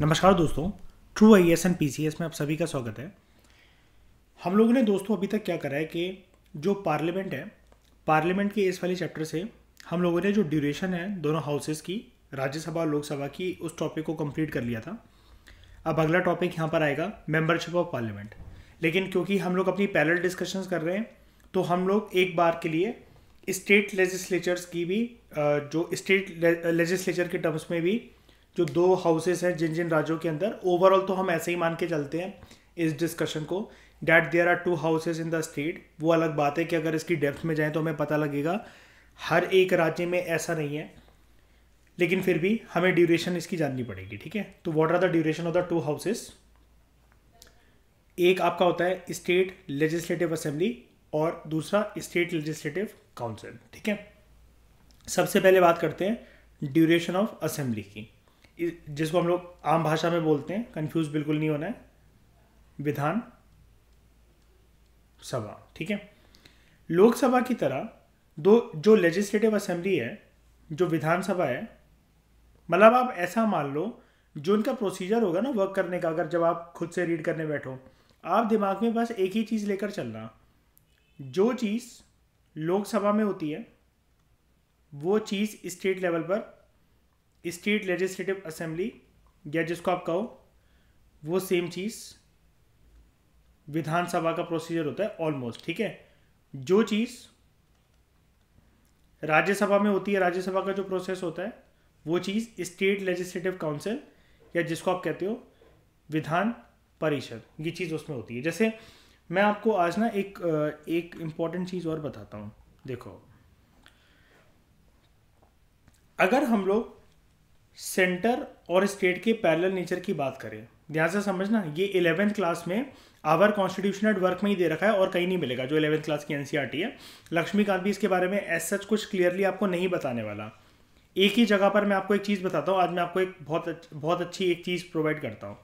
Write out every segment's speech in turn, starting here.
नमस्कार दोस्तों true I S and P C S में आप सभी का स्वागत है हम लोगों ने दोस्तों अभी तक क्या करा है कि जो पार्लियामेंट है पार्लियामेंट के इस वाले चैप्टर से हम लोगों ने जो ड्यूरेशन है दोनों हाउसेस की राज्यसभा और लोकसभा की उस टॉपिक को कंप्लीट कर लिया था अब अगला टॉपिक यहाँ पर आएगा मेंबरशिप ऑफ पार्लियामेंट लेकिन क्योंकि हम लोग अपनी पैरल डिस्कशंस कर रहे हैं तो हम लोग एक बार के लिए स्टेट लेजिस्लेचर्स की भी जो स्टेट लेजिस्लेचर के टर्म्स में भी जो दो हाउसेस हैं जिन जिन राज्यों के अंदर ओवरऑल तो हम ऐसे ही मान के चलते हैं इस डिस्कशन को that there are two houses in the state वो अलग बात है कि अगर इसकी डेप्थ में जाएँ तो हमें पता लगेगा हर एक राज्य में ऐसा नहीं है लेकिन फिर भी हमें ड्यूरेशन इसकी जाननी पड़ेगी ठीक है तो what are the duration of the two houses एक आपका होता है स्टेट लेजिस्लेटिव असेंबली और दूसरा स्टेट लेजिस्लेटिव काउंसिल ठीक है सबसे पहले बात करते हैं ड्यूरेशन ऑफ असेंबली की जिसको हम लोग आम भाषा में बोलते हैं कंफ्यूज बिल्कुल नहीं होना है विधान सभा ठीक है लोकसभा की तरह दो जो लेजिस्लेटिव असेंबली है जो विधानसभा है मतलब आप ऐसा मान लो जो उनका प्रोसीजर होगा ना वर्क करने का अगर जब आप खुद से रीड करने बैठो आप दिमाग में बस एक ही चीज़ लेकर चलना जो चीज़ लोकसभा में होती है वो चीज़ स्टेट लेवल पर स्टेट लेजिस्लेटिव असेंबली या जिसको आप कहो वो सेम चीज़ विधानसभा का प्रोसीजर होता है ऑलमोस्ट ठीक है जो चीज़ राज्यसभा में होती है राज्यसभा का जो प्रोसेस होता है वो चीज़ स्टेट लेजिस्लेटिव काउंसिल या जिसको आप कहते हो विधान परिषद ये चीज़ उसमें होती है जैसे मैं आपको आज ना एक एक इम्पॉर्टेंट चीज़ और बताता हूँ देखो अगर हम लोग सेंटर और स्टेट के पैरेलल नेचर की बात करें ध्यान से समझना ये इलेवेंथ क्लास में आवर कॉन्स्टिट्यूशन एट वर्क में ही दे रखा है और कहीं नहीं मिलेगा जो इलेवेंथ क्लास की एनसीईआरटी e है लक्ष्मीकांत भी इसके बारे में एज सच कुछ क्लियरली आपको नहीं बताने वाला एक ही जगह पर मैं आपको एक चीज़ बताता हूं आज मैं आपको एक बहुत अच्छ, बहुत अच्छी एक चीज़ प्रोवाइड करता हूं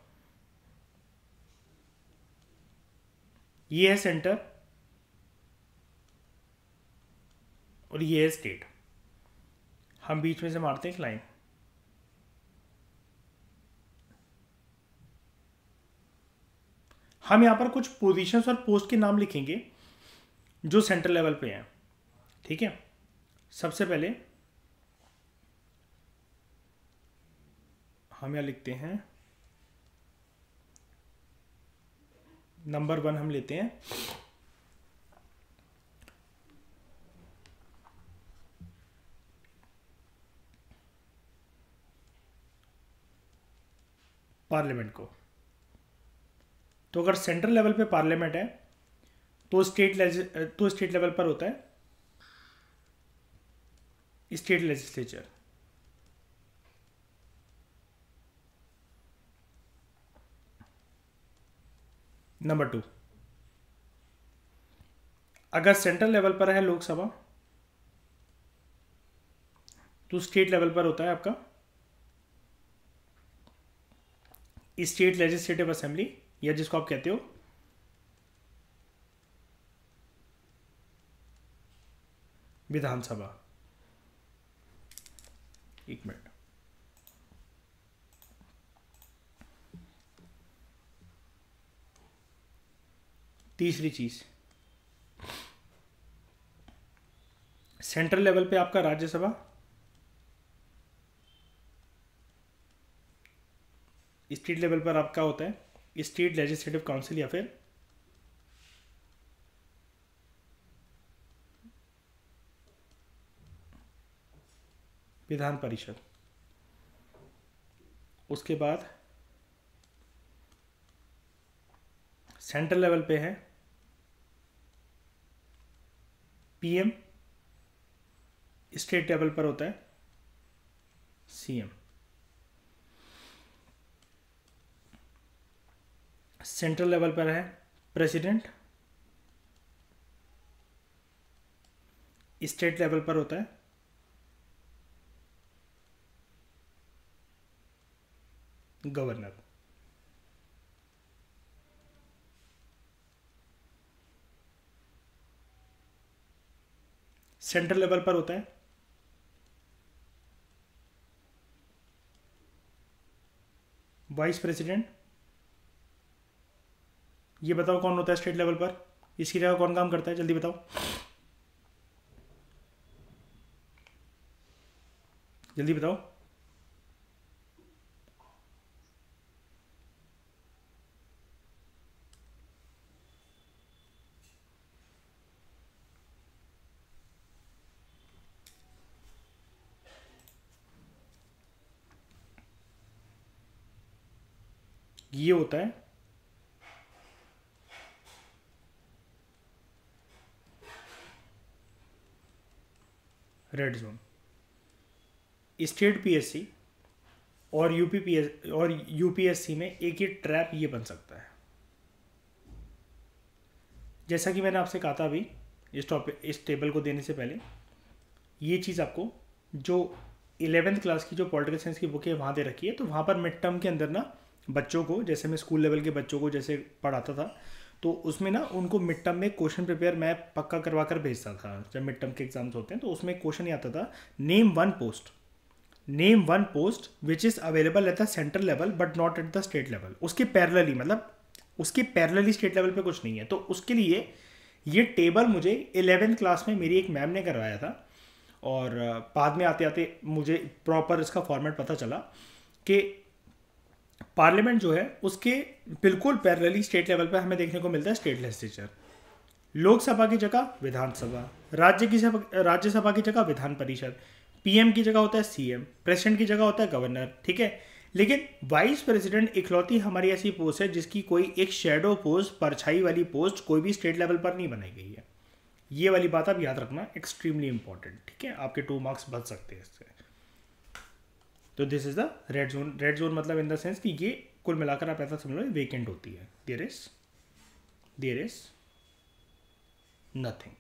ये है सेंटर और ये है स्टेट हम बीच में से मारते हैं एक लाइन हम यहाँ पर कुछ पोजीशंस और पोस्ट के नाम लिखेंगे जो सेंट्रल लेवल पे हैं ठीक है सबसे पहले हम यहाँ लिखते हैं नंबर वन हम लेते हैं पार्लियामेंट को तो अगर सेंट्रल लेवल पे पार्लियामेंट है तो स्टेट तो स्टेट लेवल पर होता है स्टेट लेजिस्लेचर नंबर टू अगर सेंट्रल लेवल पर है लोकसभा तो स्टेट लेवल पर होता है आपका स्टेट लेजिस्लेटिव असेंबली या जिसको आप कहते हो विधानसभा एक मिनट तीसरी चीज सेंट्रल लेवल पे आपका राज्यसभा स्टेट लेवल पर आपका होता है स्टेट लेजिस्लेटिव काउंसिल या फिर विधान परिषद उसके बाद सेंट्रल लेवल पे है पीएम स्टेट लेवल पर होता है सीएम सेंट्रल लेवल पर है प्रेसिडेंट स्टेट लेवल पर होता है गवर्नर सेंट्रल लेवल पर होता है वाइस प्रेसिडेंट ये बताओ कौन होता है स्टेट लेवल पर इसकी जगह कौन काम करता है जल्दी बताओ जल्दी बताओ ये होता है रेड जोन स्टेट पीएससी और यूपीपीएस और यूपीएससी में एक ही ट्रैप ये बन सकता है जैसा कि मैंने आपसे कहा था अभी इस टॉपिक इस टेबल को देने से पहले ये चीज़ आपको जो इलेवेंथ क्लास की जो पॉलिटिकल साइंस की बुक है वहाँ दे रखी है तो वहाँ पर मिड टर्म के अंदर ना बच्चों को जैसे मैं स्कूल लेवल के बच्चों को जैसे पढ़ाता था तो उसमें ना उनको मिड टर्म में क्वेश्चन प्रिपेयर मैं पक्का करवा कर भेजता था जब मिड टर्म के एग्जाम्स होते हैं तो उसमें क्वेश्चन ही आता था name one post name one post which is available at the central level but not at the state level उसके पैरलली मतलब उसके ही स्टेट लेवल पे कुछ नहीं है तो उसके लिए ये टेबल मुझे इलेवेंथ क्लास में मेरी एक मैम ने करवाया था और बाद में आते आते मुझे प्रॉपर इसका फॉर्मेट पता चला कि पार्लियामेंट जो है उसके बिल्कुल पैरेलली स्टेट लेवल पर हमें देखने को मिलता है स्टेट लेजिस्लेचर लोकसभा की जगह विधानसभा राज्य की राज्यसभा की जगह विधान परिषद पीएम की जगह होता है सीएम प्रेसिडेंट की जगह होता है गवर्नर ठीक है लेकिन वाइस प्रेसिडेंट इकलौती हमारी ऐसी पोस्ट है जिसकी कोई एक शेडो पोस्ट परछाई वाली पोस्ट कोई भी स्टेट लेवल पर नहीं बनाई गई है ये वाली बात आप याद रखना एक्सट्रीमली इंपॉर्टेंट ठीक है आपके टू मार्क्स बच सकते हैं इससे तो this is the red zone red zone मतलब इन द सेंस कि ये कुल मिलाकर आप ऐसा समझ लो वेकेंट होती है there is there is nothing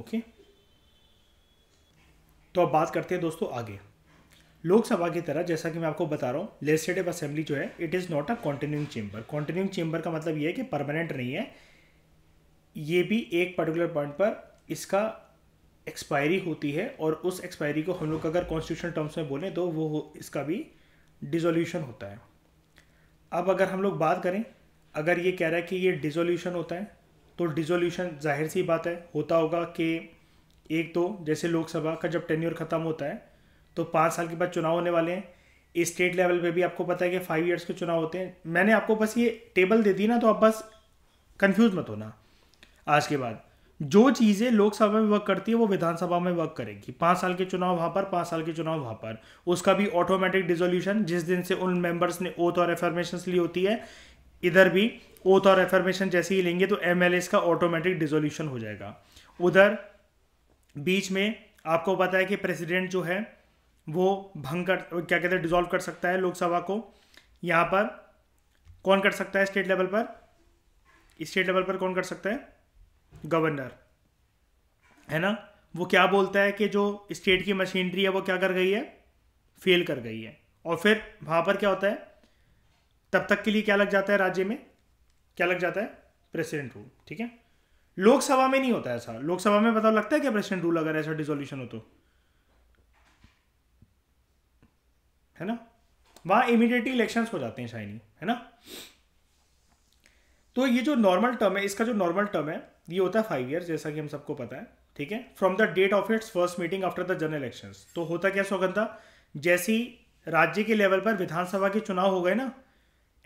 okay तो अब बात करते हैं दोस्तों आगे लोकसभा की तरह जैसा कि मैं आपको बता रहा हूँ लेजिस्लेटिव असेंबली जो है it is not a continuing chamber continuing chamber का मतलब ये है कि परमानेंट नहीं है ये भी एक पर्टिकुलर पॉइंट पर इसका एक्सपायरी होती है और उस एक्सपायरी को हम लोग अगर कॉन्स्टिट्यूशन टर्म्स में बोलें तो वो इसका भी डिजोल्यूशन होता है अब अगर हम लोग बात करें अगर ये कह रहा है कि ये डिजोल्यूशन होता है तो डिजोल्यूशन जाहिर सी बात है होता होगा कि एक तो जैसे लोकसभा का जब टेन्योर ख़त्म होता है तो पाँच साल के बाद चुनाव होने वाले हैं स्टेट लेवल पे भी आपको पता है कि फाइव इयर्स के चुनाव होते हैं मैंने आपको बस ये टेबल दे दी ना तो आप बस कंफ्यूज मत होना आज के बाद जो चीज़ें लोकसभा में वर्क करती है वो विधानसभा में वर्क करेगी पाँच साल के चुनाव वहाँ पर पाँच साल के चुनाव वहाँ पर उसका भी ऑटोमेटिक डिजोल्यूशन जिस दिन से उन मेंबर्स ने ओथ और एफर्मेशन ली होती है इधर भी ओथ और एफर्मेशन जैसे ही लेंगे तो एम का ऑटोमेटिक डिजोल्यूशन हो जाएगा उधर बीच में आपको पता है कि प्रेसिडेंट जो है वो भंग कर क्या कहते हैं डिजोल्व कर सकता है लोकसभा को यहाँ पर कौन कर सकता है स्टेट लेवल पर स्टेट लेवल पर कौन कर सकता है गवर्नर है ना वो क्या बोलता है कि जो स्टेट की मशीनरी है वो क्या कर गई है फेल कर गई है और फिर वहां पर क्या होता है तब तक के लिए क्या लग जाता है राज्य में क्या लग जाता है प्रेसिडेंट रूल ठीक है लोकसभा में नहीं होता ऐसा लोकसभा में बताओ लगता है क्या प्रेसिडेंट रूल अगर ऐसा डिसोल्यूशन हो तो है ना वहां इमीडिएटली इलेक्शन हो जाते हैं शाइनी है ना तो ये जो नॉर्मल टर्म है इसका जो नॉर्मल टर्म है ये होता है फाइव ईयर जैसा कि हम सबको पता है ठीक है from the date of its first meeting after the general election तो होता क्या सौगंधा जैसी राज्य के लेवल पर विधानसभा के चुनाव हो गए ना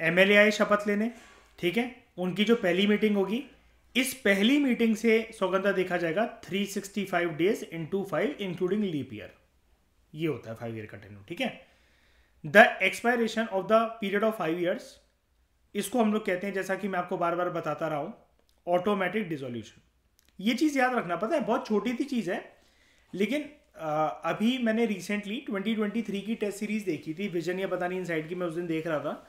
एम आए शपथ लेने ठीक है उनकी जो पहली मीटिंग होगी इस पहली मीटिंग से सौगंधा देखा जाएगा 365 days into five including leap year ये होता है फाइव ईयर का टेन्यू ठीक है the expiration of the period of five years इसको हम लोग कहते हैं जैसा कि मैं आपको बार बार बताता रहा हूं ऑटोमेटिक डिजोल्यूशन ये चीज़ याद रखना पता है बहुत छोटी सी चीज़ है लेकिन आ, अभी मैंने रिसेंटली 2023 की टेस्ट सीरीज देखी थी विजन या पता नहीं इनसाइड की मैं उस दिन देख रहा था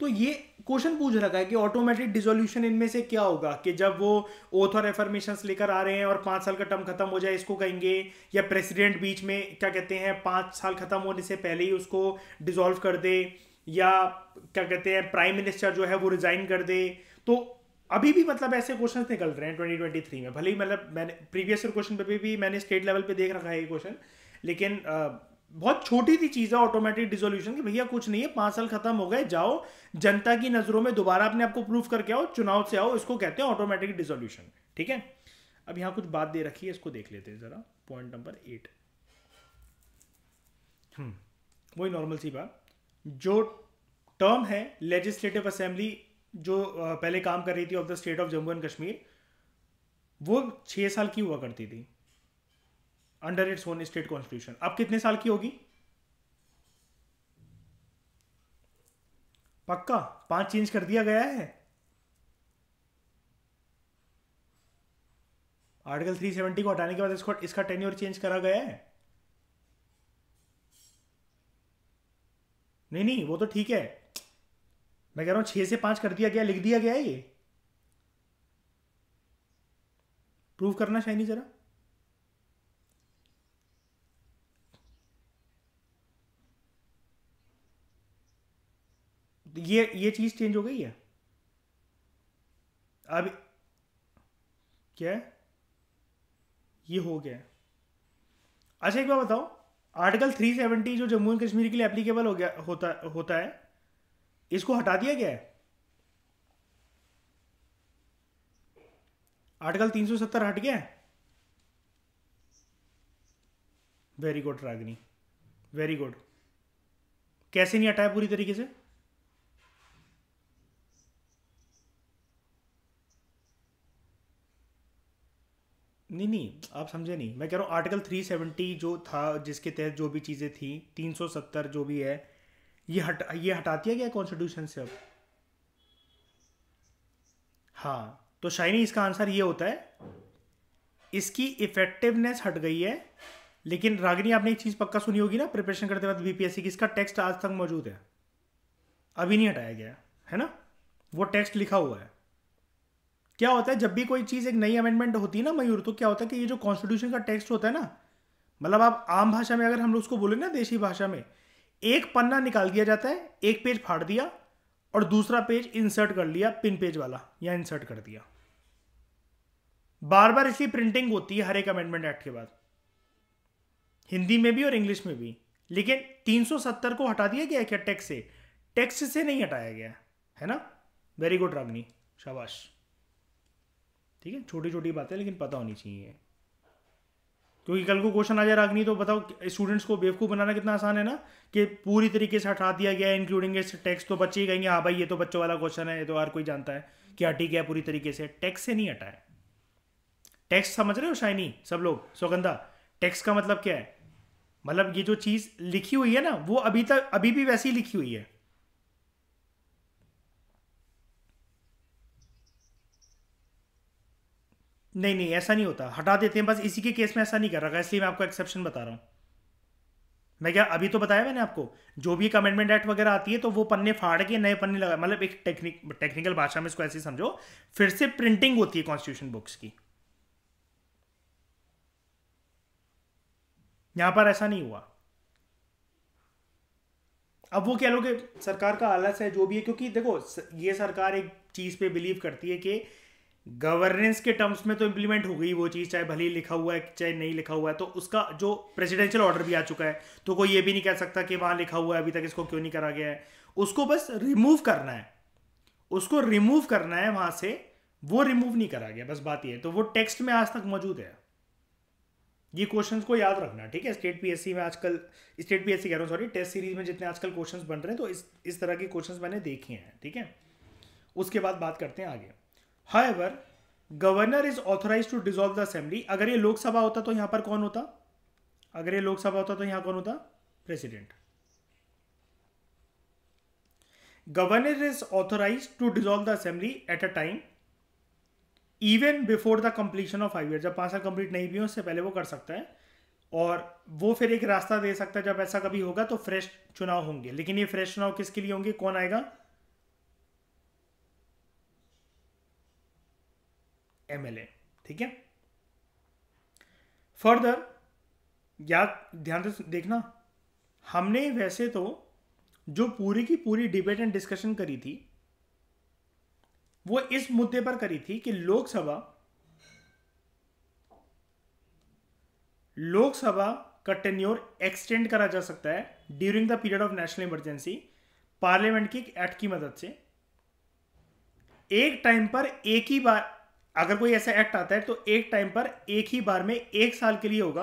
तो ये क्वेश्चन पूछ रखा है कि ऑटोमेटिक डिजोल्यूशन इनमें से क्या होगा कि जब वो ओथ और एफर्मेशन लेकर आ रहे हैं और पाँच साल का टर्म खत्म हो जाए इसको कहेंगे या प्रेसिडेंट बीच में क्या कहते हैं पाँच साल खत्म होने से पहले ही उसको डिजोल्व कर दे या क्या कहते हैं प्राइम मिनिस्टर जो है वो रिजाइन कर दे तो अभी भी मतलब ऐसे क्वेश्चन निकल रहे हैं ट्वेंटी ट्वेंटी थ्री में भले ही मतलब मैंने प्रीवियस ईयर क्वेश्चन पे भी, भी मैंने स्टेट लेवल पे देख रखा है ये क्वेश्चन लेकिन आ, बहुत छोटी सी चीज़ है ऑटोमेटिक डिजोल्यूशन की भैया कुछ नहीं है पाँच साल खत्म हो गए जाओ जनता की नज़रों में दोबारा अपने आप को प्रूफ करके आओ चुनाव से आओ इसको कहते हैं ऑटोमेटिक डिजोल्यूशन ठीक है अब यहाँ कुछ बात दे रखी है इसको देख लेते हैं ज़रा पॉइंट नंबर एट वही नॉर्मल सी बात जो टर्म है लेजिस्लेटिव असेंबली जो पहले काम कर रही थी of the state of Jammu and Kashmir वो छः साल की हुआ करती थी under its own state constitution अब कितने साल की होगी पक्का पांच चेंज कर दिया गया है आर्टिकल 370 को हटाने के बाद इसको इसका टेन्योर चेंज करा गया है नहीं नहीं वो तो ठीक है मैं कह रहा हूँ छह से पाँच कर दिया गया लिख दिया गया ये प्रूव करना शाइनी ज़रा ये ये चीज़ चेंज हो गई है अब क्या है ये हो गया अच्छा एक बार बताओ आर्टिकल 370 जो जम्मू एंड कश्मीर के लिए एप्लीकेबल हो गया होता होता है इसको हटा दिया गया है आर्टिकल 370 हट गया है very good Ragini very good कैसे नहीं हटाया पूरी तरीके से नहीं नहीं आप समझे नहीं मैं कह रहा हूँ आर्टिकल 370 जो था जिसके तहत जो भी चीज़ें थी 370 जो भी है ये हट ये हटा दिया गया कॉन्स्टिट्यूशन से अब हाँ तो शाइनी इसका आंसर ये होता है इसकी इफेक्टिवनेस हट गई है लेकिन रागिनी आपने एक चीज़ पक्का सुनी होगी ना प्रिपरेशन करते वक्त बीपीएससी की इसका टेक्स्ट आज तक मौजूद है अभी नहीं हटाया गया है ना वो टेक्स्ट लिखा हुआ है क्या होता है जब भी कोई चीज़ एक नई अमेंडमेंट होती है ना मयूर तो क्या होता है कि ये जो कॉन्स्टिट्यूशन का टेक्स्ट होता है ना मतलब आप आम भाषा में अगर हम लोग उसको बोले ना देशी भाषा में एक पन्ना निकाल दिया जाता है एक पेज फाड़ दिया और दूसरा पेज इंसर्ट कर लिया पिन पेज वाला या इंसर्ट कर दिया बार बार इसकी प्रिंटिंग होती है हर एक अमेंडमेंट एक्ट के बाद हिंदी में भी और इंग्लिश में भी लेकिन 370 को हटा दिया गया क्या टेक्स्ट से टेक्स से नहीं हटाया गया है ना वेरी गुड रागनी शाबाश ठीक है छोटी छोटी बातें लेकिन पता होनी चाहिए क्योंकि कल को क्वेश्चन आ जाए रागनी तो बताओ स्टूडेंट्स को बेवकूफ़ बनाना कितना आसान है ना कि पूरी तरीके से हटा दिया गया है इंक्लूडिंग इस टेक्स्ट तो बच्चे ही कहेंगे हाँ भाई ये तो बच्चों वाला क्वेश्चन है ये तो हर कोई जानता है कि हटी गया पूरी तरीके से टैक्स से नहीं हटा है टैक्स समझ रहे हो शाइनी सब लोग सौगंधा टैक्स का मतलब क्या है मतलब ये जो चीज़ लिखी हुई है ना वो अभी तक अभी भी वैसी लिखी हुई है नहीं नहीं ऐसा नहीं होता हटा देते हैं बस इसी के केस में ऐसा नहीं कर रखा इसलिए मैं आपको एक्सेप्शन बता रहा हूं मैं क्या अभी तो बताया मैंने आपको जो भी कमेंटमेंट एक्ट वगैरह आती है तो वो पन्ने फाड़ के नए पन्ने लगा मतलब एक टेक्निक टेक्निकल भाषा में इसको ऐसे समझो फिर से प्रिंटिंग होती है कॉन्स्टिट्यूशन बुक्स की यहां पर ऐसा नहीं हुआ अब वो कह लो कि सरकार का आलस है जो भी है क्योंकि देखो ये सरकार एक चीज पे बिलीव करती है कि गवर्नेंस के टर्म्स में तो इम्प्लीमेंट हो गई वो चीज़ चाहे भले ही लिखा हुआ है चाहे नहीं लिखा हुआ है तो उसका जो प्रेसिडेंशियल ऑर्डर भी आ चुका है तो कोई ये भी नहीं कह सकता कि वहाँ लिखा हुआ है अभी तक इसको क्यों नहीं करा गया है उसको बस रिमूव करना है उसको रिमूव करना है वहां से वो रिमूव नहीं करा गया बस बात यह है तो वो टेक्स्ट में आज तक मौजूद है ये क्वेश्चंस को याद रखना ठीक है स्टेट पीएससी में आजकल स्टेट पीएससी कह रहा हूँ सॉरी टेस्ट सीरीज में जितने आजकल क्वेश्चंस बन रहे हैं तो इस इस तरह के क्वेश्चंस मैंने देखे हैं ठीक है उसके बाद बात करते हैं आगे however governor is authorise to dissolve the assembly अगर ये लोकसभा होता तो यहां पर कौन होता अगर ये लोकसभा होता तो यहां कौन होता president governor is authorise to dissolve the assembly at a time even before the completion of five year जब पांच साल कंप्लीट नहीं भी हो उससे पहले वो कर सकता है और वो फिर एक रास्ता दे सकता है जब ऐसा कभी होगा तो फ्रेश चुनाव होंगे लेकिन ये फ्रेश चुनाव किसके लिए होंगे कौन आएगा एम ठीक है फर्दर याद ध्यान से देखना हमने वैसे तो जो पूरी की पूरी डिबेट एंड डिस्कशन करी थी वो इस मुद्दे पर करी थी कि लोकसभा लोकसभा का टेन्योर एक्सटेंड करा जा सकता है during the period of national emergency parliament की एक्ट की मदद से एक टाइम पर एक ही बार अगर कोई ऐसा एक्ट आता है तो एक टाइम पर एक ही बार में एक साल के लिए होगा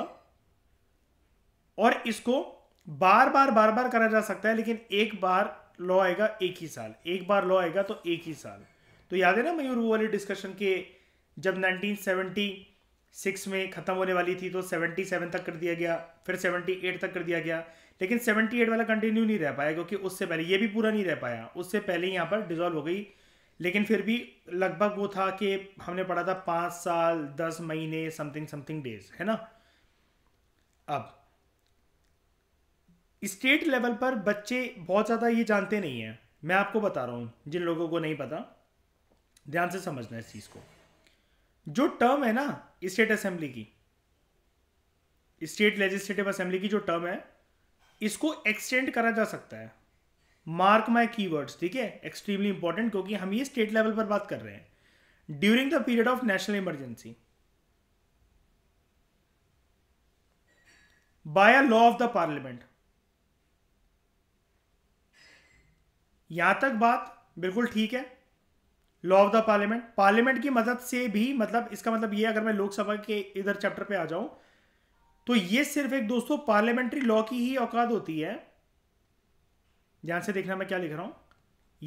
और इसको बार बार बार बार करा जा सकता है लेकिन एक बार लॉ आएगा एक ही साल एक बार लॉ आएगा तो एक ही साल तो याद है ना मयूर वो वाली डिस्कशन के जब 1976 में ख़त्म होने वाली थी तो 77 तक कर दिया गया फिर 78 तक कर दिया गया लेकिन 78 वाला कंटिन्यू नहीं रह पाया क्योंकि उससे पहले ये भी पूरा नहीं रह पाया उससे पहले यहाँ पर डिजॉल्व हो गई लेकिन फिर भी लगभग वो था कि हमने पढ़ा था पांच साल दस महीने समथिंग समथिंग डेज है ना अब स्टेट लेवल पर बच्चे बहुत ज़्यादा ये जानते नहीं हैं मैं आपको बता रहा हूं जिन लोगों को नहीं पता ध्यान से समझना इस चीज़ को जो टर्म है ना स्टेट असेंबली की स्टेट लेजिस्लेटिव असेंबली की जो टर्म है इसको एक्सटेंड करा जा सकता है मार्क माई की वर्ड्स ठीक है एक्सट्रीमली इंपॉर्टेंट क्योंकि हम ये स्टेट लेवल पर बात कर रहे हैं during the period of national emergency by a law of the parliament यहां तक बात बिल्कुल ठीक है law of the parliament parliament की मदद से भी मतलब इसका मतलब ये अगर मैं लोकसभा के इधर चैप्टर पे आ जाऊं तो ये सिर्फ एक दोस्तों पार्लियामेंट्री लॉ की ही औकात होती है ध्यान से देखना मैं क्या लिख रहा हूं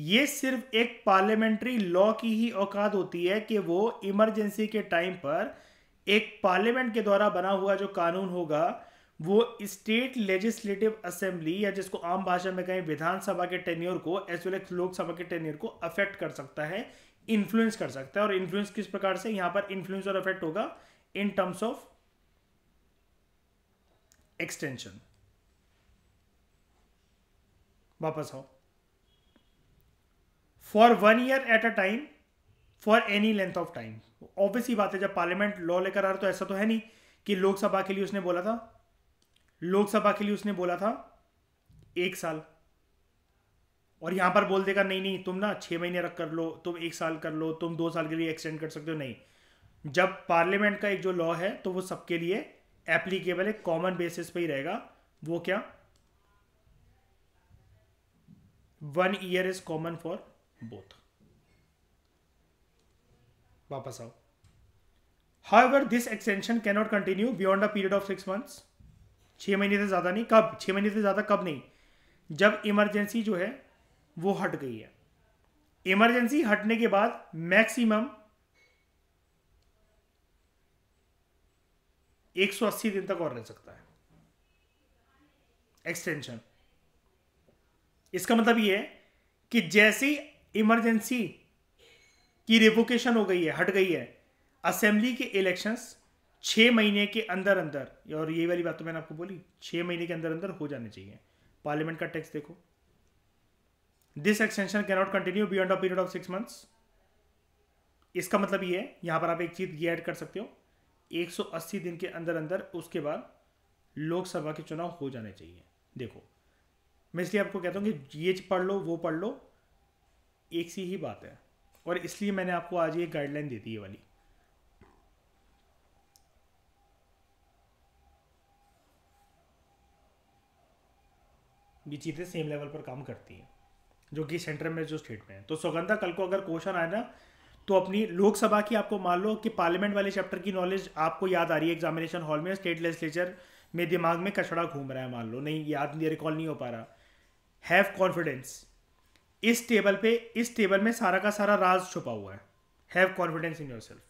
ये सिर्फ एक पार्लियामेंट्री लॉ की ही औकात होती है कि वो इमरजेंसी के टाइम पर एक पार्लियामेंट के द्वारा बना हुआ जो कानून होगा वो स्टेट लेजिस्लेटिव असेंबली या जिसको आम भाषा में कहें विधानसभा के टेन्योर को एज वेल एज लोकसभा के टेन्योर को अफेक्ट कर सकता है इन्फ्लुएंस कर सकता है और इन्फ्लुएंस किस प्रकार से यहां पर इन्फ्लुएंस और अफेक्ट होगा इन टर्म्स ऑफ एक्सटेंशन वापस आओ for one year at a time for any length of time ही बात है जब पार्लियामेंट लॉ लेकर आ रहा तो ऐसा तो है नहीं कि लोकसभा के लिए उसने बोला था लोकसभा के लिए उसने बोला था एक साल और यहां पर बोल देगा नहीं नहीं तुम ना छह महीने रख कर लो तुम एक साल कर लो तुम दो साल के लिए एक्सटेंड कर सकते हो नहीं जब पार्लियामेंट का एक जो लॉ है तो वो सबके लिए एप्लीकेबल है कॉमन बेसिस पे ही रहेगा वो क्या one year is common for both वापस आओ however this extension cannot continue beyond a period of six months छह महीने से ज़्यादा नहीं कब छह महीने से ज़्यादा कब नहीं जब इमरजेंसी जो है वो हट गई है इमरजेंसी हटने के बाद मैक्सिमम 180 दिन तक और रह सकता है एक्सटेंशन इसका मतलब ये है कि जैसी इमरजेंसी की रिवोकेशन हो गई है हट गई है असेंबली के इलेक्शंस छः महीने के अंदर अंदर और ये वाली बात तो मैंने आपको बोली छः महीने के अंदर अंदर हो जाने चाहिए पार्लियामेंट का टैक्स देखो this extension cannot continue beyond a period of six months इसका मतलब ये है यहाँ पर आप एक चीज़ ये ऐड कर सकते हो 180 दिन के अंदर अंदर उसके बाद लोकसभा के चुनाव हो जाने चाहिए देखो मैं इसलिए आपको कहता हूँ कि ये पढ़ लो वो पढ़ लो एक सी ही बात है और इसलिए मैंने आपको आज ये गाइडलाइन दे दी है वाली ये चीज़ें सेम लेवल पर काम करती हैं जो कि सेंटर में जो स्टेट में है तो सुगंधा कल को अगर क्वेश्चन आए ना तो अपनी लोकसभा की आपको मान लो कि पार्लियामेंट वाले चैप्टर की नॉलेज आपको याद आ रही है एग्जामिनेशन हॉल में स्टेट लेजिस्लेचर में दिमाग में कचड़ा घूम रहा है मान लो नहीं याद नहीं रिकॉल नहीं हो पा रहा हैव कॉन्फिडेंस इस टेबल पे इस टेबल में सारा का सारा राज छुपा हुआ है have confidence in yourself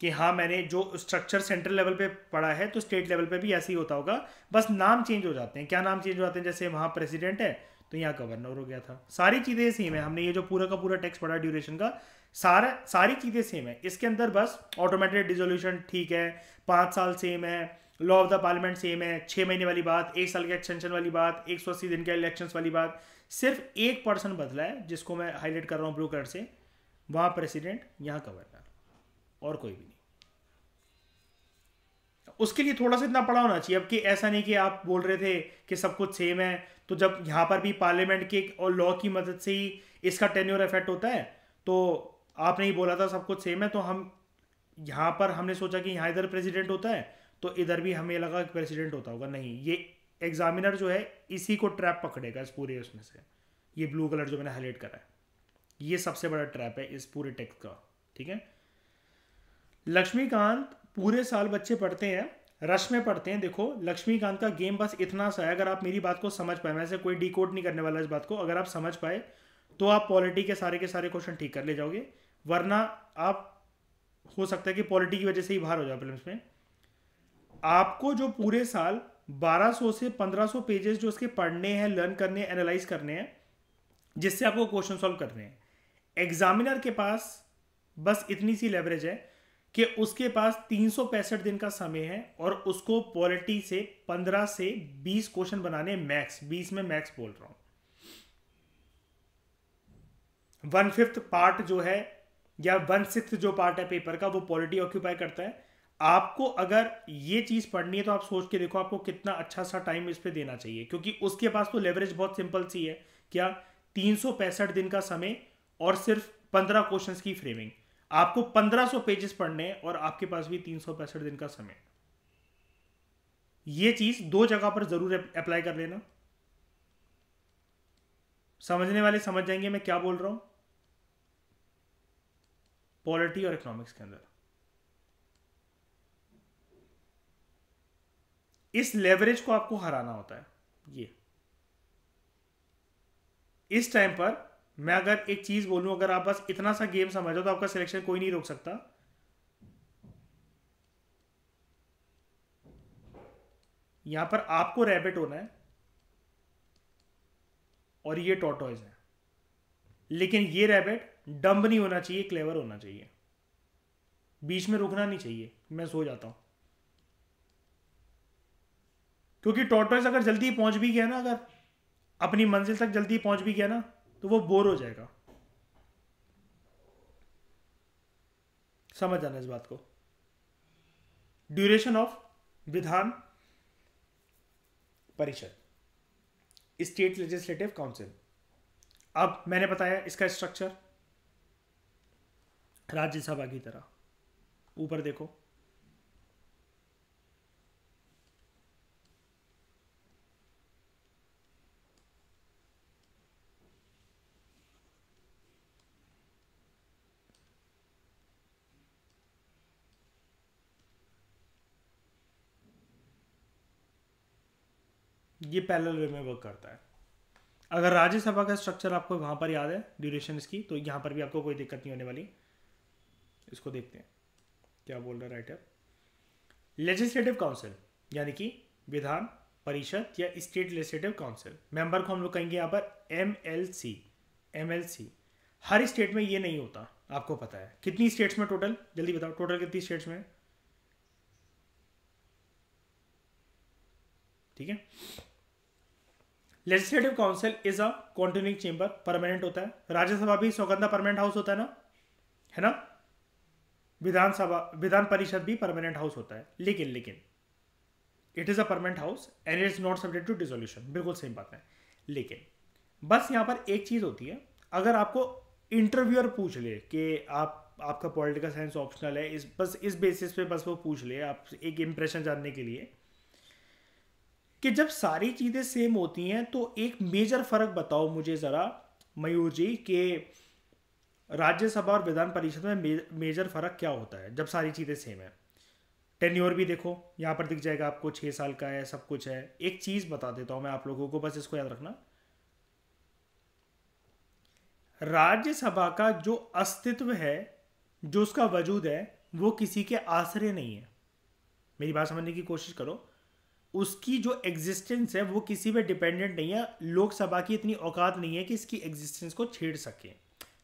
कि हाँ मैंने जो स्ट्रक्चर सेंट्रल लेवल पे पढ़ा है तो स्टेट लेवल पे भी ऐसे ही होता होगा बस नाम चेंज हो जाते हैं क्या नाम चेंज हो जाते हैं जैसे वहाँ प्रेसिडेंट है तो यहाँ गवर्नर हो गया था सारी चीज़ें सेम है हमने ये जो पूरा का पूरा टेक्स्ट पढ़ा ड्यूरेशन का सारा सारी चीज़ें सेम है इसके अंदर बस ऑटोमेटेड डिजोल्यूशन ठीक है पाँच साल सेम है law of the parliament same है छः महीने वाली बात एक साल के एक्सटेंशन वाली बात एक सौ अस्सी दिन के इलेक्शन वाली बात सिर्फ एक पर्सन बदला है जिसको मैं हाईलाइट कर रहा हूँ ब्लू कलर से वहाँ प्रेसिडेंट यहाँ गवर्नर और कोई भी नहीं उसके लिए थोड़ा सा इतना पड़ा होना चाहिए अब कि ऐसा नहीं कि आप बोल रहे थे कि सब कुछ सेम है तो जब यहाँ पर भी पार्लियामेंट के और लॉ की मदद से ही इसका टेन्योर इफेक्ट होता है तो आपने ही बोला था सब कुछ सेम है तो हम यहाँ पर हमने सोचा कि यहाँ इधर प्रेसिडेंट होता है तो इधर भी हमें लगा कि प्रेसिडेंट होता होगा नहीं ये एग्जामिनर जो है इसी को ट्रैप पकड़ेगा इस पूरे उसमें से ये ब्लू कलर जो मैंने हाईलाइट करा है ये सबसे बड़ा ट्रैप है इस पूरे टेक्स्ट का ठीक है लक्ष्मीकांत पूरे साल बच्चे पढ़ते हैं रश में पढ़ते हैं देखो लक्ष्मीकांत का गेम बस इतना सा है अगर आप मेरी बात को समझ पाए मैं से कोई डी नहीं करने वाला इस बात को अगर आप समझ पाए तो आप पॉलिटी के सारे के सारे क्वेश्चन ठीक कर ले जाओगे वरना आप हो सकता है कि पॉलिटी की वजह से ही बाहर हो जाओ फिल्म में आपको जो पूरे साल 1200 से 1500 पेजेस जो उसके पढ़ने हैं लर्न करने एनालाइज करने हैं जिससे आपको क्वेश्चन सॉल्व करने हैं एग्जामिनर के पास बस इतनी सी लेवरेज है कि उसके पास तीन दिन का समय है और उसको पॉलिटी से 15 से 20 क्वेश्चन बनाने मैक्स 20 में मैक्स बोल रहा हूं वन फिफ्थ पार्ट जो है या वन सिक्स जो पार्ट है पेपर का वो पॉलिटी ऑक्यूपाई करता है आपको अगर ये चीज़ पढ़नी है तो आप सोच के देखो आपको कितना अच्छा सा टाइम इस पर देना चाहिए क्योंकि उसके पास तो लेवरेज बहुत सिंपल सी है क्या तीन दिन का समय और सिर्फ पंद्रह क्वेश्चन की फ्रेमिंग आपको सौ पेजेस पढ़ने हैं और आपके पास भी तीन दिन का समय ये चीज़ दो जगह पर ज़रूर अप्लाई कर लेना समझने वाले समझ जाएंगे मैं क्या बोल रहा हूं पॉलिटी और इकोनॉमिक्स के अंदर इस लेवरेज को आपको हराना होता है ये इस टाइम पर मैं अगर एक चीज बोलूं अगर आप बस इतना सा गेम समझो तो आपका सिलेक्शन कोई नहीं रोक सकता यहां पर आपको रैबिट होना है और ये टॉटॉयज है लेकिन ये रैबिट डम्ब नहीं होना चाहिए क्लेवर होना चाहिए बीच में रुकना नहीं चाहिए मैं सो जाता हूं क्योंकि टॉर्टोइस अगर जल्दी पहुंच भी गया ना अगर अपनी मंजिल तक जल्दी पहुंच भी गया ना तो वो बोर हो जाएगा समझ आना इस बात को ड्यूरेशन ऑफ विधान परिषद स्टेट लेजिस्लेटिव काउंसिल अब मैंने बताया इसका स्ट्रक्चर राज्यसभा की तरह ऊपर देखो ये पैरेलल वे में वर्क करता है अगर राज्यसभा का स्ट्रक्चर आपको वहां पर याद है ड्यूरेशन इसकी तो यहां पर भी आपको कोई दिक्कत नहीं होने वाली इसको देखते हैं क्या बोल रहा है राइटर लेजिस्लेटिव काउंसिल यानी कि विधान परिषद या स्टेट लेजिस्लेटिव काउंसिल मेंबर को हम लोग कहेंगे यहां पर M L C M L C हर स्टेट में ये नहीं होता आपको पता है कितनी स्टेट्स में टोटल जल्दी बताओ टोटल कितनी स्टेट्स में ठीक है legislative council is a continuing chamber permanent होता है राज्यसभा भी सौगंधा परमानेंट हाउस होता है ना है ना विधानसभा विधान परिषद भी परमानेंट हाउस होता है लेकिन लेकिन it is a permanent house and it is not subject to dissolution बिल्कुल सेम बात है लेकिन बस यहाँ पर एक चीज़ होती है अगर आपको इंटरव्यूअर पूछ ले कि आप आपका पॉलिटिकल साइंस ऑप्शनल है इस बस इस बेसिस पे बस वो पूछ ले आप एक इंप्रेशन जानने के लिए कि जब सारी चीज़ें सेम होती हैं तो एक मेजर फ़र्क बताओ मुझे ज़रा मयूर जी के राज्यसभा और विधान परिषद में मेजर फ़र्क क्या होता है जब सारी चीज़ें सेम है टेन्योर भी देखो यहाँ पर दिख जाएगा आपको छः साल का है सब कुछ है एक चीज़ बता देता हूँ मैं आप लोगों को बस इसको याद रखना राज्यसभा का जो अस्तित्व है जो उसका वजूद है वो किसी के आश्रय नहीं है मेरी बात समझने की कोशिश करो उसकी जो एग्जिस्टेंस है वो किसी पे डिपेंडेंट नहीं है लोकसभा की इतनी औकात नहीं है कि इसकी एग्जिस्टेंस को छेड़ सके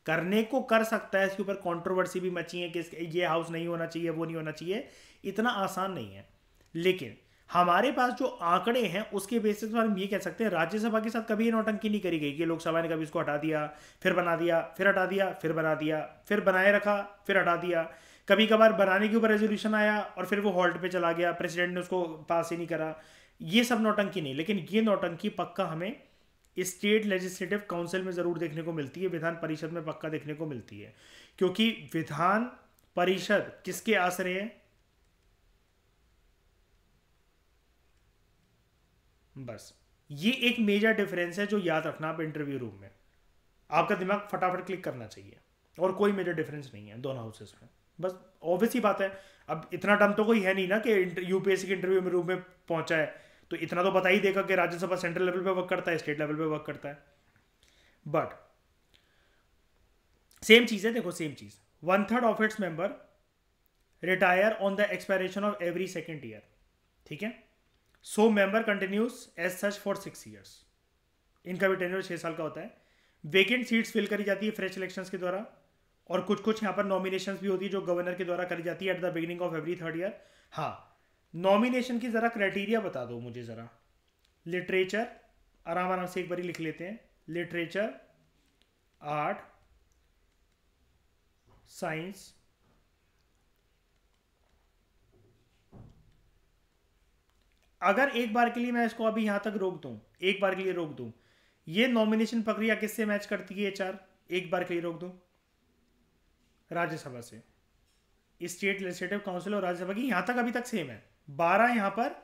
करने को कर सकता है इसके ऊपर कंट्रोवर्सी भी मची है कि ये हाउस नहीं होना चाहिए वो नहीं होना चाहिए इतना आसान नहीं है लेकिन हमारे पास जो आंकड़े हैं उसके बेसिस पर हम ये कह सकते हैं राज्यसभा के साथ कभी नौटंकी नहीं करी गई कि लोकसभा ने कभी इसको हटा दिया फिर बना दिया फिर हटा दिया फिर बना दिया फिर बनाए रखा फिर हटा दिया कभी कभार बनाने के ऊपर रेजोल्यूशन आया और फिर वो हॉल्ट पे चला गया प्रेसिडेंट ने उसको पास ही नहीं करा ये सब नौटंकी नहीं लेकिन ये नौटंकी पक्का हमें स्टेट लेजिस्लेटिव काउंसिल में ज़रूर देखने को मिलती है विधान परिषद में पक्का देखने को मिलती है क्योंकि विधान परिषद किसके आश्रय है बस ये एक मेजर डिफरेंस है जो याद रखना आप इंटरव्यू रूम में आपका दिमाग फटाफट क्लिक करना चाहिए और कोई मेजर डिफरेंस नहीं है दोनों हाउसेस में बस ऑब्वियस ही बात है अब इतना टर्म तो कोई है नहीं ना कि यूपीएससी के इंटरव्यू में रूप में पहुंचा है तो इतना तो बता ही देगा कि राज्यसभा सेंट्रल लेवल पे वर्क करता है स्टेट लेवल पे वर्क करता है बट सेम चीज़ है देखो सेम चीज़ one third of its member retire on the expiration of every second year ठीक है so member continues as such for six years इनका भी टेन्योर छह साल का होता है वेकेंट सीट्स फिल करी जाती है फ्रेश इलेक्शन के द्वारा और कुछ कुछ यहाँ पर नॉमिनेशन भी होती है जो गवर्नर के द्वारा करी जाती है at the beginning of every third year हाँ नॉमिनेशन की ज़रा क्राइटेरिया बता दो मुझे ज़रा लिटरेचर आराम आराम से एक बारी लिख लेते हैं लिटरेचर आर्ट साइंस अगर एक बार के लिए मैं इसको अभी यहां तक रोक दूं एक बार के लिए रोक दूं ये नॉमिनेशन प्रक्रिया किससे मैच करती है चार एक बार के लिए रोक दूं राज्यसभा से स्टेट लेजिस्लेटिव काउंसिल और राज्यसभा की यहाँ तक अभी तक सेम है बारह यहाँ पर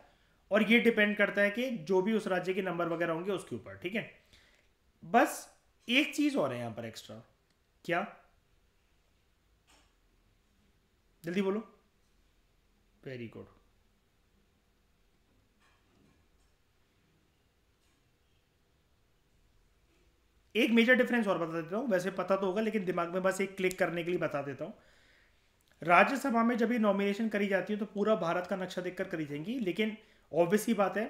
और ये डिपेंड करता है कि जो भी उस राज्य के नंबर वगैरह होंगे उसके ऊपर ठीक है बस एक चीज और है यहां पर एक्स्ट्रा क्या जल्दी बोलो वेरी गुड एक मेजर डिफरेंस और बता देता हूँ वैसे पता तो होगा लेकिन दिमाग में बस एक क्लिक करने के लिए बता देता हूँ राज्यसभा में जब ये नॉमिनेशन करी जाती है तो पूरा भारत का नक्शा देखकर करी जाएंगी लेकिन ऑब्वियसली बात है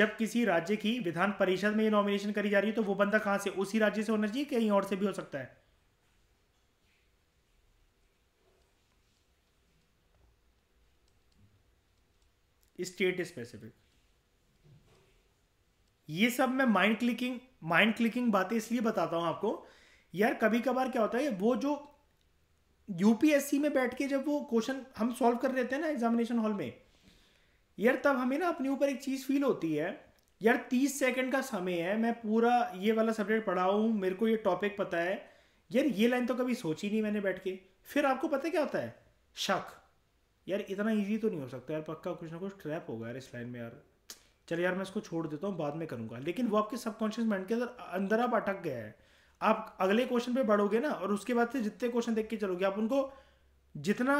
जब किसी राज्य की विधान परिषद में ये नॉमिनेशन करी जा रही है तो वो बंदा कहाँ से उसी राज्य से होना चाहिए कहीं और से भी हो सकता है स्टेट स्पेसिफिक ये सब मैं माइंड क्लिकिंग माइंड क्लिकिंग बातें इसलिए बताता हूँ आपको यार कभी कभार क्या होता है वो जो यूपीएससी में बैठ के जब वो क्वेश्चन हम सॉल्व कर रहे थे ना एग्जामिनेशन हॉल में यार तब हमें ना अपने ऊपर एक चीज़ फील होती है यार तीस सेकंड का समय है मैं पूरा ये वाला सब्जेक्ट पढ़ा हूँ मेरे को ये टॉपिक पता है यार ये लाइन तो कभी सोची नहीं मैंने बैठ के फिर आपको पता क्या होता है शक यार इतना इजी तो नहीं हो सकता यार पक्का कुछ ना कुछ ट्रैप होगा यार इस लाइन में यार चल यार मैं इसको छोड़ देता हूँ बाद में करूँगा लेकिन वो आपके सबकॉन्शियस माइंड के अंदर अंदर आप अटक गया है आप अगले क्वेश्चन पे बढ़ोगे ना और उसके बाद से जितने क्वेश्चन देख के चलोगे आप उनको जितना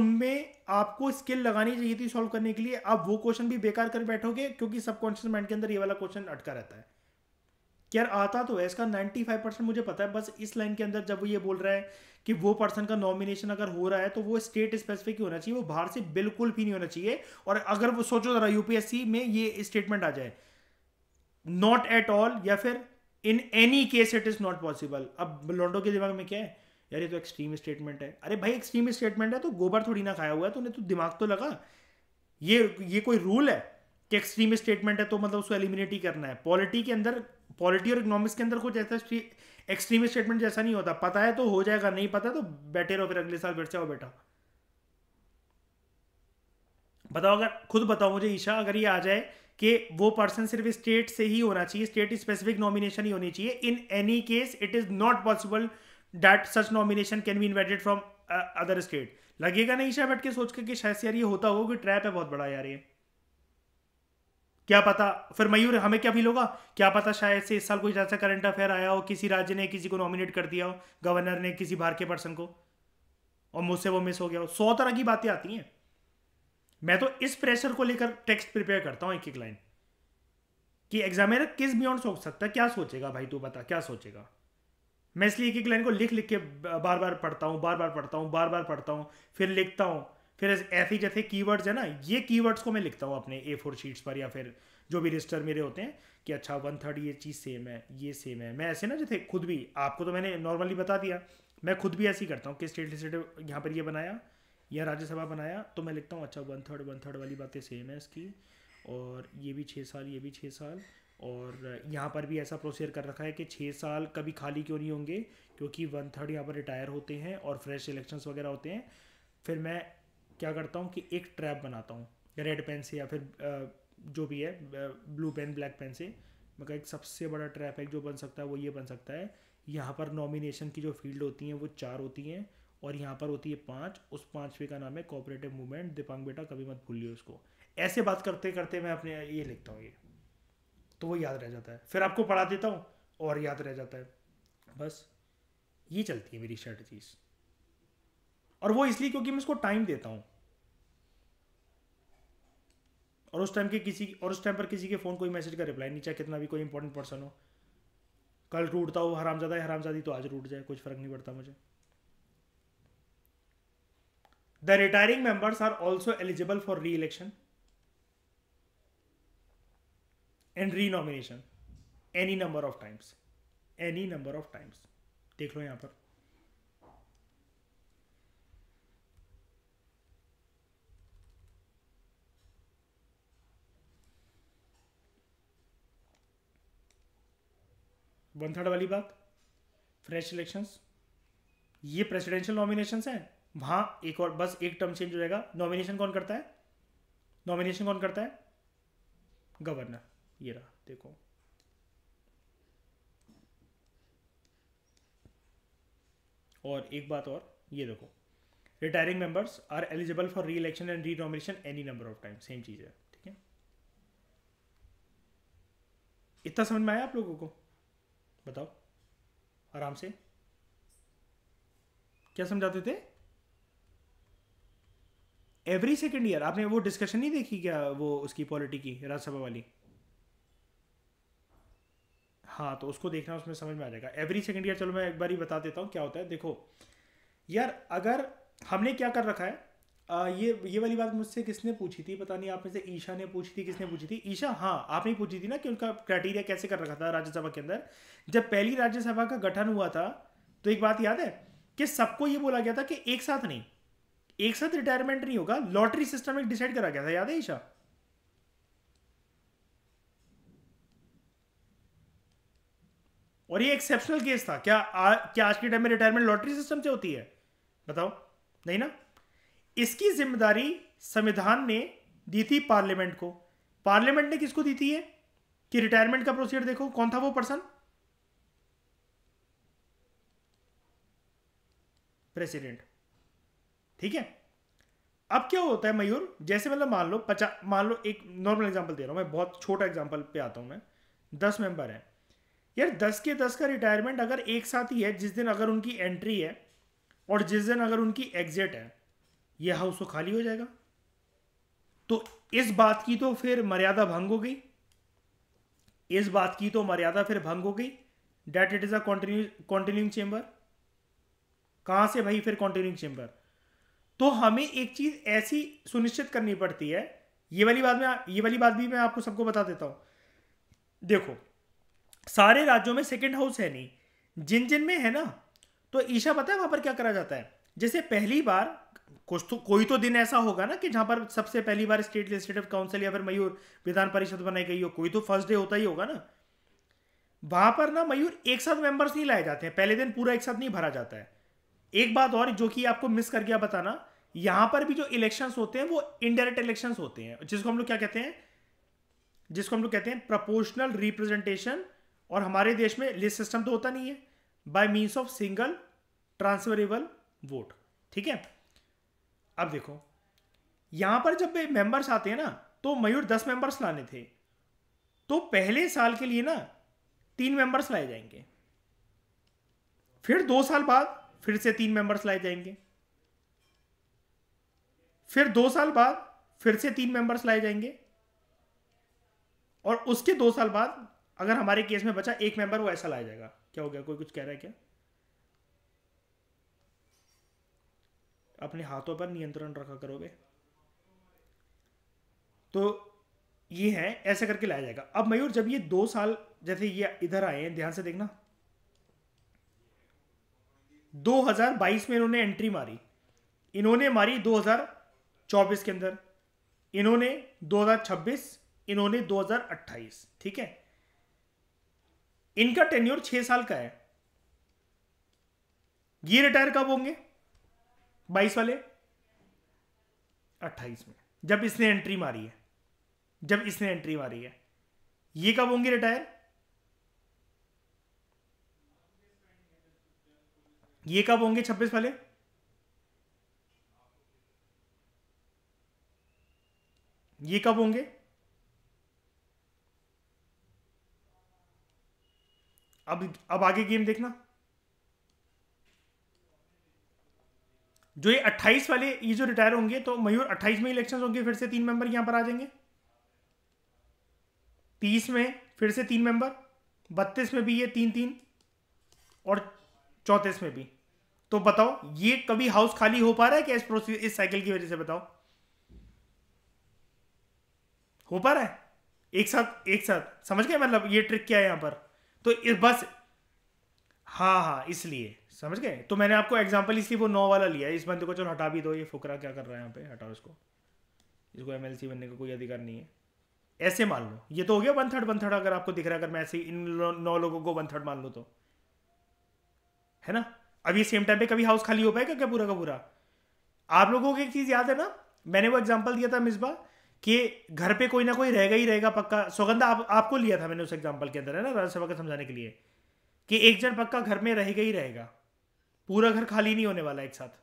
उनमें आपको स्किल लगानी चाहिए थी सॉल्व करने के लिए आप वो क्वेश्चन भी बेकार कर बैठोगे क्योंकि सबकॉन्शियस माइंड के अंदर ये वाला क्वेश्चन अटका रहता है कि यार आता तो है इसका 95 परसेंट मुझे पता है बस इस लाइन के अंदर जब वो ये बोल रहा है कि वो पर्सन का नॉमिनेशन अगर हो रहा है तो वो स्टेट स्पेसिफिक ही होना चाहिए वो बाहर से बिल्कुल भी नहीं होना चाहिए और अगर वो सोचो जरा यूपीएससी में ये स्टेटमेंट आ जाए नॉट एट ऑल या फिर in any case it is not possible अब लोंडो के दिमाग में क्या है यार ये तो एक्सट्रीम स्टेटमेंट है अरे भाई एक्सट्रीम स्टेटमेंट है तो गोबर थोड़ी ना खाया हुआ है तो उन्हें तो दिमाग तो लगा ये ये कोई रूल है कि एक्सट्रीम स्टेटमेंट है तो मतलब उसको एलिमिनेट ही करना है पॉलिटी के अंदर पॉलिटी और इकोनॉमिक्स के अंदर कुछ ऐसा एक्सट्रीमिस्ट स्टेटमेंट जैसा नहीं होता पता है तो हो जाएगा नहीं पता तो बैठे रहो फिर अगले साल फिर से आओ बेटा बताओ अगर खुद बताओ मुझे ईशा अगर ये आ जाए कि वो पर्सन सिर्फ स्टेट से ही होना चाहिए स्टेट स्पेसिफिक नॉमिनेशन ही होनी चाहिए in any case it is not possible that such nomination can be invited from other state लगेगा नहीं ईशा बैठ के सोच के कि शायद यार ये होता हो कि ट्रैप है बहुत बड़ा यार ये क्या पता फिर मयूर हमें क्या फील होगा क्या पता शायद से इस साल कोई ऐसा करंट अफेयर आया हो किसी राज्य ने किसी को नॉमिनेट कर दिया हो गवर्नर ने किसी बाहर के पर्सन को और मुझसे वो मिस हो गया हो सौ तरह की बातें आती हैं मैं तो इस प्रेशर को लेकर टेक्स्ट प्रिपेयर करता हूँ एक एक लाइन कि एग्जामिनर किस बियॉन्ड सोच सकता है क्या सोचेगा भाई तू बता क्या सोचेगा मैं इसलिए एक एक लाइन को लिख लिख के बार बार पढ़ता हूँ बार बार पढ़ता हूँ बार बार पढ़ता हूँ फिर लिखता हूँ फिर ऐसे जैसे कीवर्ड्स है ना ये कीवर्ड्स को मैं लिखता हूँ अपने ए फोर शीट्स पर या फिर जो भी रजिस्टर मेरे होते हैं कि अच्छा वन थर्ड ये चीज़ सेम है ये सेम है मैं ऐसे ना जैसे खुद भी आपको तो मैंने नॉर्मली बता दिया मैं खुद भी ऐसे ही करता हूँ कि स्टेट लेजिस्लेटिव यहाँ पर ये बनाया या राज्यसभा बनाया तो मैं लिखता हूँ अच्छा वन थर्ड वन थर्ड वाली बातें सेम है इसकी और ये भी छः साल ये भी छः साल और यहाँ पर भी ऐसा प्रोसीजर कर रखा है कि छः साल कभी खाली क्यों नहीं होंगे क्योंकि वन थर्ड यहाँ पर रिटायर होते हैं और फ्रेश इलेक्शंस वगैरह होते हैं फिर मैं क्या करता हूँ कि एक ट्रैप बनाता हूँ रेड पेन से या फिर जो भी है ब्लू पेन ब्लैक पेन से मगर एक सबसे बड़ा ट्रैप है जो बन सकता है वो ये बन सकता है यहाँ पर नॉमिनेशन की जो फील्ड होती हैं वो चार होती हैं और यहाँ पर होती है पाँच उस पाँचवें का नाम है कोऑपरेटिव मूवमेंट दीपांग बेटा कभी मत भूलिए उसको ऐसे बात करते करते मैं अपने ये लिखता हूँ ये तो वो याद रह जाता है फिर आपको पढ़ा देता हूँ और याद रह जाता है बस ये चलती है मेरी स्ट्रेटजीज़ और वो इसलिए क्योंकि मैं उसको टाइम देता हूं और उस टाइम के किसी और उस टाइम पर किसी के फ़ोन कोई मैसेज का रिप्लाई नहीं चाहे कितना भी कोई इंपॉर्टेंट पर्सन हो कल टूटता हो हरामजादा है हरामजादी तो आज टूट जाए कुछ फ़र्क नहीं पड़ता मुझे the retiring members are also eligible for reelection and renomination any number of times any number of times देख लो यहां पर वन थर्ड वाली बात फ्रेश इलेक्शंस ये प्रेसिडेंशियल नॉमिनेशन है वहाँ एक और बस एक टर्म चेंज हो जाएगा नॉमिनेशन कौन करता है नॉमिनेशन कौन करता है गवर्नर ये रहा देखो और एक बात और ये देखो retiring members are eligible for reelection and renomination any number of time same चीज़ है ठीक है इतना समझ में आया आप लोगों को बताओ आराम से क्या समझाते थे एवरी सेकेंड ईयर आपने वो डिस्कशन नहीं देखी क्या वो उसकी पॉलिटी की राज्यसभा वाली हाँ तो उसको देखना उसमें समझ में आ जाएगा एवरी सेकेंड ईयर चलो मैं एक बार ही बता देता हूँ क्या होता है देखो यार अगर हमने क्या कर रखा है आ, ये ये वाली बात मुझसे किसने पूछी थी पता नहीं आप में से ईशा ने पूछी थी किसने पूछी थी ईशा हाँ आपने पूछी थी ना कि उनका क्राइटेरिया कैसे कर रखा था राज्यसभा के अंदर जब पहली राज्यसभा का गठन हुआ था तो एक बात याद है कि सबको ये बोला गया था कि एक साथ नहीं एक साथ रिटायरमेंट नहीं होगा लॉटरी सिस्टम एक डिसाइड करा गया था याद है ईशा और ये एक्सेप्शनल केस था क्या आ, क्या आज के टाइम में रिटायरमेंट लॉटरी सिस्टम से होती है बताओ नहीं ना इसकी जिम्मेदारी संविधान ने दी थी पार्लियामेंट को पार्लियामेंट ने किसको दी थी है कि रिटायरमेंट का प्रोसीजर देखो कौन था वो पर्सन प्रेसिडेंट ठीक है अब क्या होता है मयूर जैसे मतलब मान लो पचास मान लो एक नॉर्मल एग्जांपल दे रहा हूं मैं बहुत छोटा एग्जांपल पे आता हूं मैं दस मेंबर हैं यार दस के दस का रिटायरमेंट अगर एक साथ ही है जिस दिन अगर उनकी एंट्री है और जिस दिन अगर उनकी एग्जिट है ये हाउस तो खाली हो जाएगा तो इस बात की तो फिर मर्यादा भंग हो गई इस बात की तो मर्यादा फिर भंग हो गई that it is a continuing chamber कहां से भाई फिर कॉन्टिन्यूंग चेंबर तो हमें एक चीज़ ऐसी सुनिश्चित करनी पड़ती है ये वाली बात में ये वाली बात भी मैं आपको सबको बता देता हूं देखो सारे राज्यों में सेकेंड हाउस है नहीं जिन जिन में है ना तो ईशा पता है वहां पर क्या करा जाता है जैसे पहली बार कुछ तो कोई तो दिन ऐसा होगा ना कि जहां पर सबसे पहली बार स्टेट लेजिस्लेटिव काउंसिल या फिर मयूर विधान परिषद बनाई गई हो कोई तो फर्स्ट डे होता ही होगा ना वहां पर ना मयूर एक साथ मेंबर्स नहीं लाए जाते हैं पहले दिन पूरा एक साथ नहीं भरा जाता है एक बात और जो कि आपको मिस कर गया बताना यहां पर भी जो इलेक्शन होते हैं वो इनडायरेक्ट इलेक्शन होते हैं जिसको हम लोग क्या कहते हैं जिसको हम लोग कहते हैं प्रपोर्शनल रिप्रेजेंटेशन और हमारे देश में लिस्ट सिस्टम तो होता नहीं है by means of single transferable vote ठीक है अब देखो यहां पर जब मेंबर्स आते हैं ना तो मयूर दस मेंबर्स लाने थे तो पहले साल के लिए ना तीन मेंबर्स लाए जाएंगे फिर दो साल बाद फिर से तीन मेंबर्स लाए जाएंगे फिर दो साल बाद फिर से तीन मेंबर्स लाए जाएंगे और उसके दो साल बाद अगर हमारे केस में बचा एक मेंबर वो ऐसा लाया जाएगा क्या हो गया कोई कुछ कह रहा है क्या अपने हाथों पर नियंत्रण रखा करोगे तो ये है ऐसे करके लाया जाएगा अब मयूर जब ये दो साल जैसे ये इधर आए हैं ध्यान से देखना 2022 में इन्होंने एंट्री मारी इन्होंने मारी 2024 के अंदर इन्होंने 2026 इन्होंने 2028 ठीक है इनका टेन्योर छह साल का है ये रिटायर कब होंगे बाईस वाले अट्ठाईस में जब इसने एंट्री मारी है जब इसने एंट्री मारी है ये कब होंगी रिटायर ये कब होंगे छब्बीस वाले ये कब होंगे अब अब आगे गेम देखना जो ये 28 वाले ये जो रिटायर होंगे तो मयूर 28 में इलेक्शन होंगे फिर से तीन मेंबर यहां पर आ जाएंगे 30 में फिर से तीन मेंबर 32 में भी ये तीन तीन और चौंतीस में भी तो बताओ ये कभी हाउस खाली हो पा रहा है क्या इस प्रोसीज इस साइकिल की वजह से बताओ हो पा रहा है एक साथ एक साथ समझ गए मतलब ये ट्रिक क्या है यहां पर तो इस बस हाँ हाँ इसलिए समझ गए तो मैंने आपको एग्जाम्पल इसलिए वो नौ वाला लिया है इस बंदे को चलो हटा भी दो ये फुकरा क्या कर रहा है यहाँ पे हटा उसको इसको एम बनने का कोई अधिकार नहीं है ऐसे मान लो ये तो हो गया वन थर्ड वन थर्ड अगर आपको दिख रहा है अगर मैं ऐसे इन नौ लोगों को वन थर्ड मान लो तो है ना अभी सेम टाइम पे कभी हाउस खाली हो पाएगा क्या पूरा का पूरा आप लोगों को एक चीज़ याद है ना मैंने वो एग्जाम्पल दिया था मिसबा कि घर पे कोई ना कोई रहेगा ही रहेगा पक्का सौगंधा आप, आपको लिया था मैंने उस एग्जाम्पल के अंदर है ना राज्यसभा को समझाने के लिए कि एक जन पक्का घर में रहेगा ही रहेगा पूरा घर खाली नहीं होने वाला एक साथ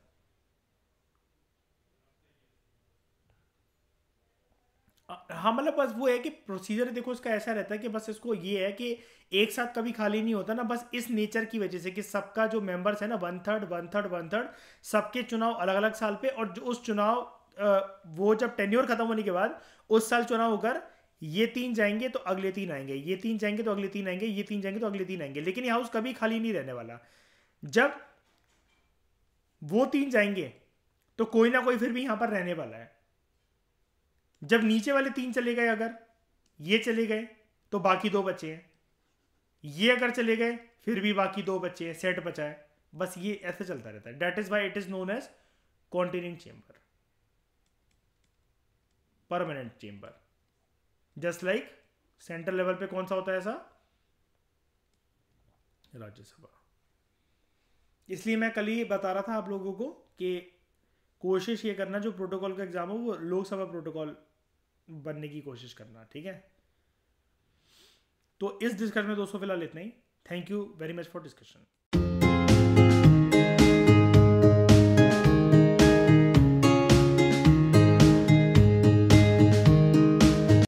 हाँ मतलब बस वो है कि प्रोसीजर देखो इसका ऐसा रहता है कि बस इसको ये है कि एक साथ कभी खाली नहीं होता ना बस इस नेचर की वजह से कि सबका जो मेंबर्स है ना one third one third one third सबके चुनाव अलग अलग साल पे और जो उस चुनाव वो जब टेन्योर खत्म होने के बाद उस साल चुनाव होकर ये तीन जाएंगे तो अगले तीन आएंगे ये तीन जाएंगे तो अगले तीन आएंगे ये तीन जाएंगे तो अगले तीन आएंगे लेकिन ये हाउस कभी खाली नहीं रहने वाला जब वो तीन जाएंगे तो कोई ना कोई फिर भी यहां पर रहने वाला है जब नीचे वाले तीन चले गए अगर ये चले गए तो बाकी दो बच्चे हैं ये अगर चले गए फिर भी बाकी दो बच्चे हैं सेट बचा है बस ये ऐसे चलता रहता है that is why it is known as continuing chamber permanent chamber just like central level पे कौन सा होता है ऐसा राज्यसभा इसलिए मैं कल ही बता रहा था आप लोगों को कि कोशिश ये करना जो प्रोटोकॉल का एग्ज़ाम हो वो लोकसभा प्रोटोकॉल बनने की कोशिश करना ठीक है तो इस डिस्कशन में दोस्तों फिलहाल इतना ही thank you very much for discussion